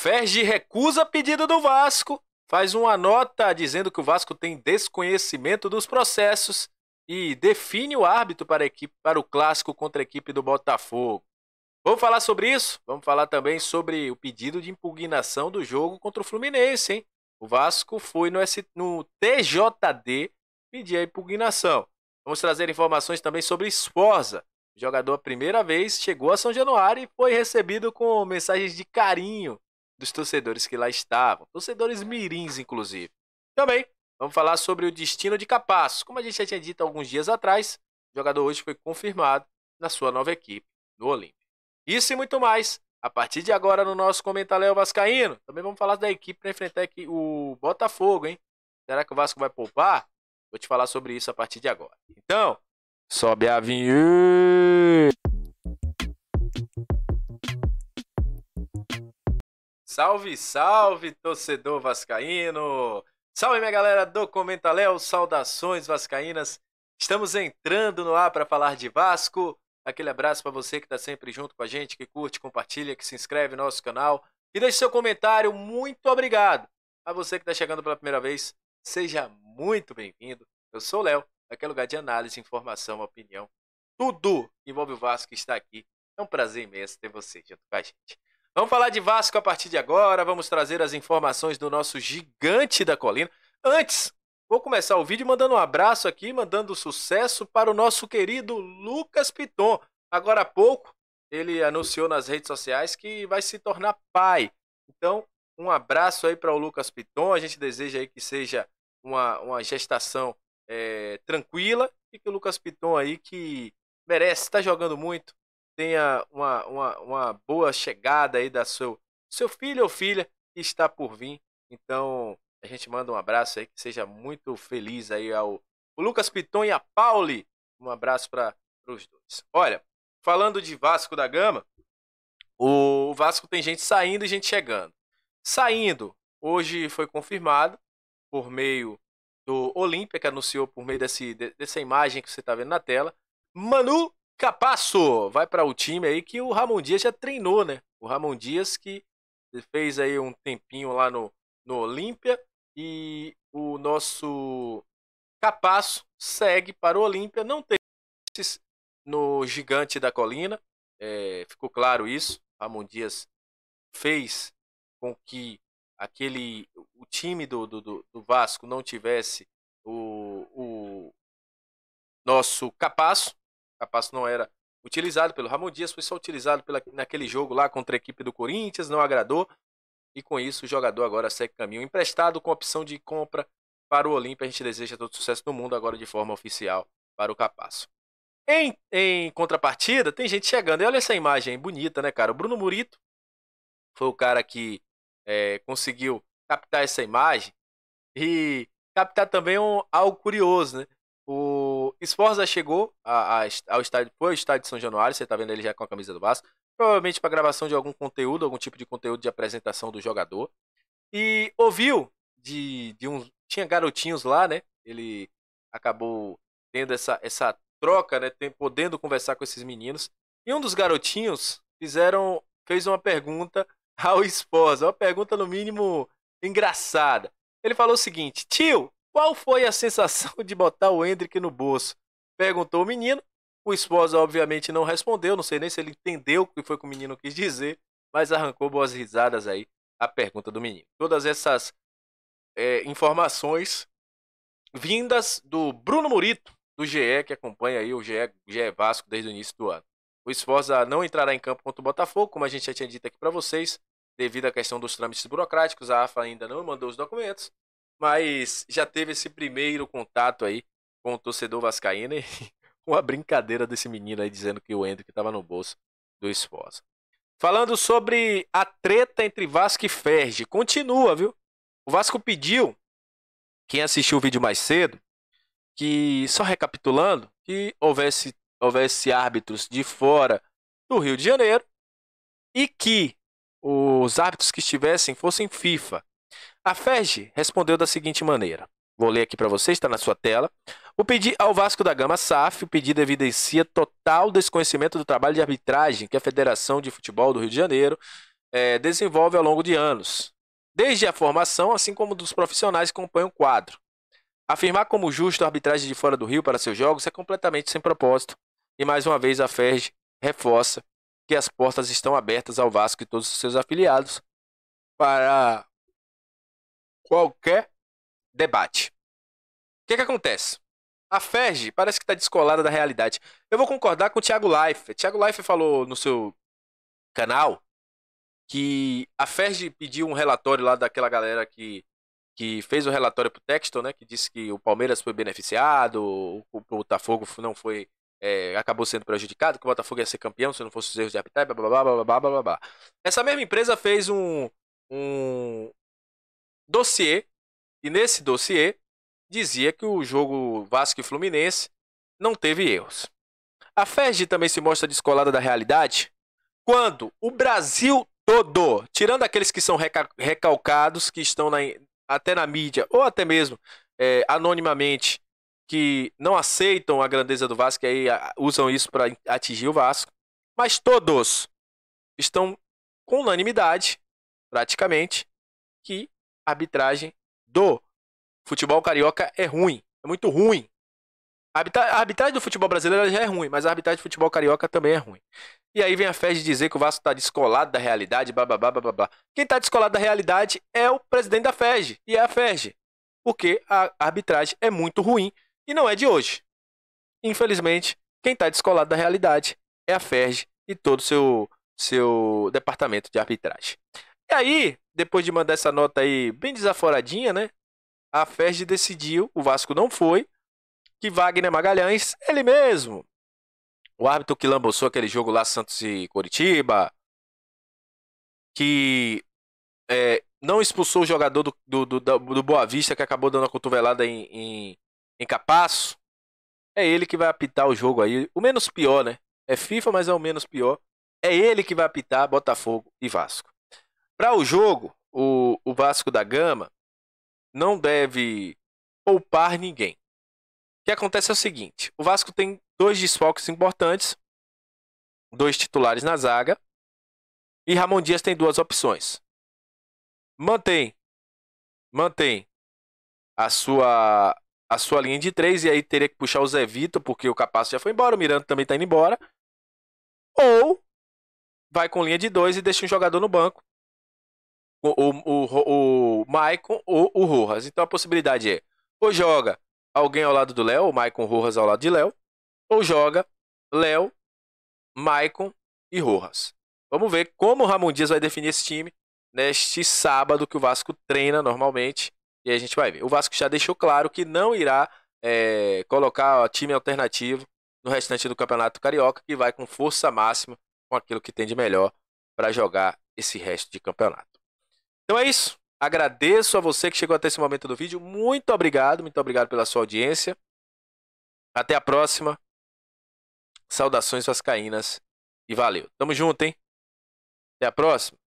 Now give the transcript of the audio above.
Ferge recusa pedido do Vasco, faz uma nota dizendo que o Vasco tem desconhecimento dos processos e define o árbitro para, equipe, para o clássico contra a equipe do Botafogo. Vamos falar sobre isso? Vamos falar também sobre o pedido de impugnação do jogo contra o Fluminense, hein? O Vasco foi no, S, no TJD pedir a impugnação. Vamos trazer informações também sobre Esforza. O jogador, a primeira vez, chegou a São Januário e foi recebido com mensagens de carinho dos torcedores que lá estavam, torcedores mirins, inclusive. Também vamos falar sobre o destino de Capasso, Como a gente já tinha dito alguns dias atrás, o jogador hoje foi confirmado na sua nova equipe, no Olímpia. Isso e muito mais a partir de agora no nosso Comentaléu Vascaíno. Também vamos falar da equipe para enfrentar aqui o Botafogo, hein? Será que o Vasco vai poupar? Vou te falar sobre isso a partir de agora. Então, sobe a vinheta. Salve, salve, torcedor vascaíno! Salve, minha galera do Comenta Léo, saudações vascaínas. Estamos entrando no ar para falar de Vasco. Aquele abraço para você que está sempre junto com a gente, que curte, compartilha, que se inscreve no nosso canal e deixe seu comentário. Muito obrigado! A você que está chegando pela primeira vez, seja muito bem-vindo. Eu sou o Léo, aquele lugar de análise, informação, opinião. Tudo que envolve o Vasco está aqui. É um prazer imenso ter você junto com a gente. Vamos falar de Vasco a partir de agora, vamos trazer as informações do nosso gigante da colina. Antes, vou começar o vídeo mandando um abraço aqui, mandando sucesso para o nosso querido Lucas Piton. Agora há pouco, ele anunciou nas redes sociais que vai se tornar pai. Então, um abraço aí para o Lucas Piton. A gente deseja aí que seja uma, uma gestação é, tranquila e que o Lucas Piton aí que merece, está jogando muito, tenha uma, uma, uma boa chegada aí da seu, seu filho ou filha que está por vir. Então, a gente manda um abraço aí, que seja muito feliz aí ao Lucas Piton e a Pauli. Um abraço para os dois. Olha, falando de Vasco da Gama, o Vasco tem gente saindo e gente chegando. Saindo, hoje foi confirmado por meio do Olímpia, que anunciou por meio desse, dessa imagem que você está vendo na tela, Manu Capasso vai para o time aí que o Ramon Dias já treinou, né? O Ramon Dias que fez aí um tempinho lá no, no Olímpia e o nosso Capasso segue para o Olímpia. Não tem no Gigante da Colina, é, ficou claro isso. Ramon Dias fez com que aquele o time do, do, do Vasco não tivesse o, o nosso Capasso Capasso não era utilizado pelo Ramon Dias, foi só utilizado pela, naquele jogo lá contra a equipe do Corinthians, não agradou. E com isso, o jogador agora segue caminho emprestado com opção de compra para o Olímpia. A gente deseja todo sucesso no mundo agora de forma oficial para o Capasso. Em, em, contrapartida, tem gente chegando. E olha essa imagem bonita, né, cara? O Bruno Murito foi o cara que é, conseguiu captar essa imagem e captar também um, algo curioso, né? O Sforza chegou a, a, ao estádio, foi ao estádio de São Januário, você está vendo ele já com a camisa do Vasco, provavelmente para gravação de algum conteúdo, algum tipo de conteúdo de apresentação do jogador. E ouviu de, de uns. Tinha garotinhos lá, né? Ele acabou tendo essa, essa troca, né? Tem, podendo conversar com esses meninos. E um dos garotinhos fizeram, fez uma pergunta ao esposa, uma pergunta no mínimo engraçada. Ele falou o seguinte: Tio, qual foi a sensação de botar o Hendrick no bolso? Perguntou o menino. O esposa, obviamente, não respondeu. Não sei nem se ele entendeu o que foi que o menino quis dizer, mas arrancou boas risadas aí a pergunta do menino. Todas essas é, informações vindas do Bruno Murito, do GE, que acompanha aí o GE, GE Vasco desde o início do ano. O esposa não entrará em campo contra o Botafogo, como a gente já tinha dito aqui para vocês, devido à questão dos trâmites burocráticos. A AFA ainda não mandou os documentos. Mas já teve esse primeiro contato aí com o torcedor vascaíno e a brincadeira desse menino aí dizendo que o Hendrick estava no bolso do esposo. Falando sobre a treta entre Vasco e Ferge, continua, viu? O Vasco pediu, quem assistiu o vídeo mais cedo, que, só recapitulando, que houvesse, houvesse árbitros de fora do Rio de Janeiro e que os árbitros que estivessem fossem FIFA. A FEG respondeu da seguinte maneira. Vou ler aqui para vocês, está na sua tela. O pedido ao Vasco da Gama SAF, o pedido evidencia total desconhecimento do trabalho de arbitragem que a Federação de Futebol do Rio de Janeiro é, desenvolve ao longo de anos, desde a formação, assim como dos profissionais que compõem o quadro. Afirmar como justo a arbitragem de fora do Rio para seus jogos é completamente sem propósito. E mais uma vez a FERJ reforça que as portas estão abertas ao Vasco e todos os seus afiliados para qualquer debate. O que, que acontece? A Ferge parece que está descolada da realidade. Eu vou concordar com o Thiago Life. Thiago Life falou no seu canal que a Ferge pediu um relatório lá daquela galera que, que fez o relatório pro Texton, né? Que disse que o Palmeiras foi beneficiado, o, o Botafogo não foi. É, acabou sendo prejudicado, que o Botafogo ia ser campeão se não fosse os erros de arbitragem, blá blá blá blá blá blá blá. Essa mesma empresa fez um, um, dossiê, e nesse dossiê dizia que o jogo Vasco e Fluminense não teve erros. A FESG também se mostra descolada da realidade quando o Brasil todo, tirando aqueles que são recalcados, que estão na, até na mídia ou até mesmo é, anonimamente, que não aceitam a grandeza do Vasco e aí a, usam isso para atingir o Vasco, mas todos estão com unanimidade, praticamente, que arbitragem do futebol carioca é ruim. É muito ruim. A arbitragem do futebol brasileiro já é ruim, mas a arbitragem do futebol carioca também é ruim. E aí vem a fé de dizer que o Vasco está descolado da realidade, blá, blá, blá, blá, blá. Quem está descolado da realidade é o presidente da FEG, e é a FEG. Porque a arbitragem é muito ruim, e não é de hoje. Infelizmente, quem está descolado da realidade é a FERJ e todo o seu, seu departamento de arbitragem. E aí, depois de mandar essa nota aí bem desaforadinha, né? A Fed decidiu, o Vasco não foi, que Wagner Magalhães, ele mesmo, o árbitro que lamboçou aquele jogo lá Santos e Coritiba, que é, não expulsou o jogador do, do, do, do, Boa Vista que acabou dando a cotovelada em, em, em Capasso, é ele que vai apitar o jogo aí, o menos pior, né? É FIFA, mas é o menos pior. É ele que vai apitar Botafogo e Vasco. Para o jogo, o, o Vasco da Gama não deve poupar ninguém. O que acontece é o seguinte: o Vasco tem dois desfalques importantes, dois titulares na zaga, e Ramon Dias tem duas opções. Mantém, mantém a sua a sua linha de três e aí teria que puxar o Zé Vitor porque o Capasso já foi embora, o Miranda também está indo embora, ou vai com linha de dois e deixa um jogador no banco o, o, o, o Maicon ou o Rojas. Então a possibilidade é: ou joga alguém ao lado do Léo, o Maicon Rojas ao lado de Léo, ou joga Léo, Maicon e Rojas. Vamos ver como o Ramon Dias vai definir esse time neste sábado que o Vasco treina normalmente. E a gente vai ver. O Vasco já deixou claro que não irá é, colocar ó, time alternativo no restante do Campeonato Carioca, que vai com força máxima com aquilo que tem de melhor para jogar esse resto de campeonato. Então é isso. Agradeço a você que chegou até esse momento do vídeo. Muito obrigado, muito obrigado pela sua audiência. Até a próxima. Saudações vascaínas e valeu. Tamo junto, hein? Até a próxima.